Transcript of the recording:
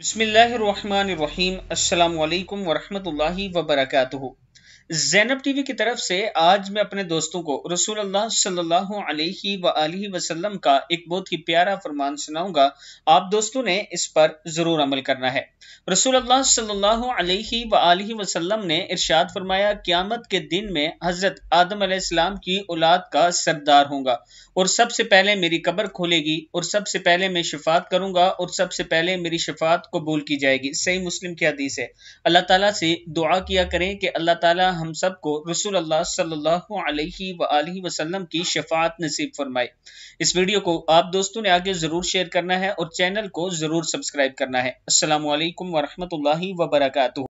बिसमीम् अल्लाम वरहमल वबरक जैनब टीवी की तरफ से आज मैं अपने दोस्तों को रसूल सल्लल्लाहु अलैहि अलैहि वसल्लम का एक बहुत ही प्यारा फरमान सुनाऊंगा आप दोस्तों ने इस पर ज़रूर अमल करना है रसूल सल्लल्लाहु अलैहि अलैहि वसल्लम ने इरशाद फरमाया क़्यामत के दिन में हज़रत आदम आसमाम की औलाद का सरदार होगा और सबसे पहले मेरी कबर खोलेगी और सबसे पहले मैं शिफात करूंगा और सबसे पहले मेरी शिफात कबूल की जाएगी सही मुस्लिम की हदीस है अल्लाह तला से दुआ किया करें कि अल्लाह तला हम सबको रसूल अल्लाह वसल्लम की शफात नसीब फरमाए इस वीडियो को आप दोस्तों ने आगे ज़रूर शेयर करना है और चैनल को ज़रूर सब्सक्राइब करना है वरहमत वरहमल वरकू